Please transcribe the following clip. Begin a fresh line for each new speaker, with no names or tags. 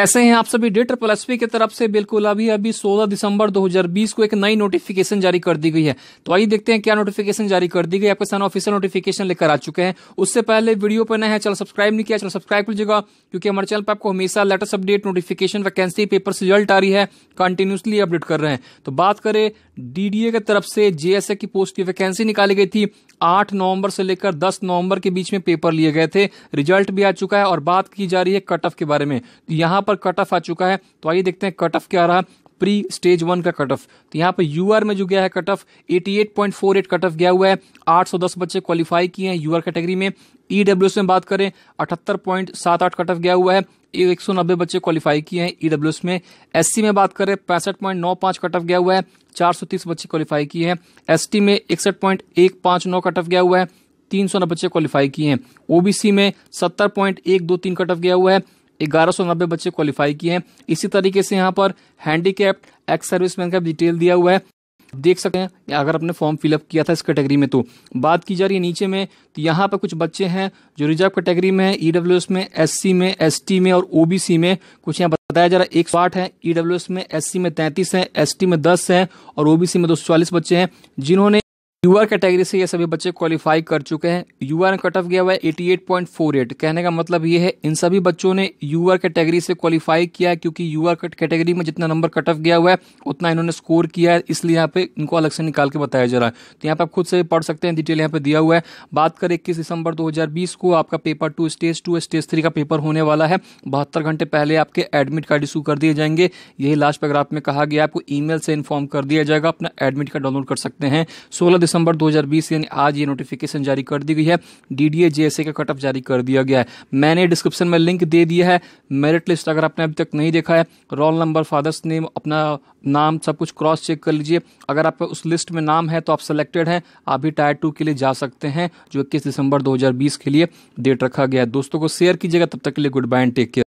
ऐसे हैं आप सभी डेटर प्लस एस की तरफ से बिल्कुल अभी अभी 16 दिसंबर 2020 को एक नई नोटिफिकेशन जारी कर दी गई है तो आइए देखते हैं क्या नोटिफिकेशन जारी कर दी गई आपके सामने ऑफिशियल नोटिफिकेशन लेकर आ चुके हैं उससे पहले वीडियो पर नया है चैनल सब्सक्राइब नहीं किया चैनल सब्सक्राइब लीजिएगा क्योंकि हमारे चैनल पर आपको हमेशा latest update notification vacancy paper result आ रही है कंटिन्यूसली अपडेट कर रहे हैं तो बात करें डीडीए की तरफ से जेएसए की पोस्ट की वैकेंसी निकाली गई थी आठ नवंबर से लेकर दस नवंबर के बीच में पेपर लिए गए थे रिजल्ट भी आ चुका है और बात की जा रही है कट ऑफ के बारे में तो यहाँ पर कट ऑफ आ चुका है तो आइए देखते हैं कट ऑफ क्या रहा प्री स्टेज वन का कट ऑफ तो यहाँ पर यूआर में जो गया है कट ऑफ 88.48 कट ऑफ गया हुआ है 810 बच्चे क्वालिफाई किए हैं यूआर कैटेगरी में ईडब्ल्यूएस e में बात करें अठहत्तर कट ऑफ गया हुआ है एक सौ नब्बे बच्चे क्वालिफाई किए हैं ईडब्ल्यूएस e में एससी में बात करें पैंसठ पॉइंट नौ पांच कट ऑफ गया हुआ है चार सौ तीस बच्चे क्वालिफाई किए हैं एसटी में इकसठ पॉइंट एक पांच नौ कट ऑफ गया हुआ है तीन सौ नब्बे बच्चे क्वालिफाई किए हैं ओबीसी में सत्तर पॉइंट एक दो तीन कट ऑफ गया हुआ है ग्यारह सौ नब्बे बच्चे क्वालिफाई किए हैं इसी तरीके से यहाँ पर हैंडीकैप्ड एक्स सर्विसमैन का डिटेल दिया हुआ है देख सकते हैं अगर आपने फॉर्म फिलअप किया था इस कैटेगरी में तो बात की जा रही है नीचे में तो यहाँ पर कुछ बच्चे हैं जो रिजर्व कैटेगरी में है ई e में एस में एस में और ओ में कुछ यहाँ बताया जा रहा है एक सौ आठ है ई में एस में तैंतीस है एस में दस है और ओबीसी में दो बच्चे हैं जिन्होंने यूआर कैटेगरी से ये सभी बच्चे क्वालिफाई कर चुके हैं यूआर कट ऑफ गया हुआ है eighty eight point four eight कहने का मतलब ये है इन सभी बच्चों ने यूआर कैटेगरी से क्वालिफाई किया है क्योंकि यूआर आर कैटेगरी में जितना नंबर कट ऑफ गया हुआ है उतना इन्होंने स्कोर किया है इसलिए यहाँ पे इनको अलग से निकाल के बताया जा रहा है तो यहाँ पे आप खुद से पढ़ सकते हैं डिटेल यहाँ पे दिया हुआ है बात करें इक्कीस दिसंबर दो को आपका paper two stage two stage three का पेपर होने वाला है बहत्तर घंटे पहले आपके एडमिट कार्ड इशू कर दिए जाएंगे यही लास्ट पैराग्राफ में कहा गया आपको ई से इन्फॉर्म कर दिया जाएगा अपना एडमिट कार्ड डाउनलोड कर सकते हैं सोलह दिसंबर 2020 यानी आज ये नोटिफिकेशन जारी कर दी गई है डीडीए जेएसए का कटअप जारी कर दिया गया है मैंने डिस्क्रिप्शन में लिंक दे दिया है मेरिट लिस्ट अगर आपने अभी तक नहीं देखा है रोल नंबर फादर्स नेम अपना नाम सब कुछ क्रॉस चेक कर लीजिए अगर आपका उस लिस्ट में नाम है तो आप सेलेक्टेड हैं आप भी टायर टू के लिए जा सकते हैं जो इक्कीस दिसंबर दो के लिए डेट रखा गया है दोस्तों को शेयर कीजिएगा तब तक के लिए goodbye and take care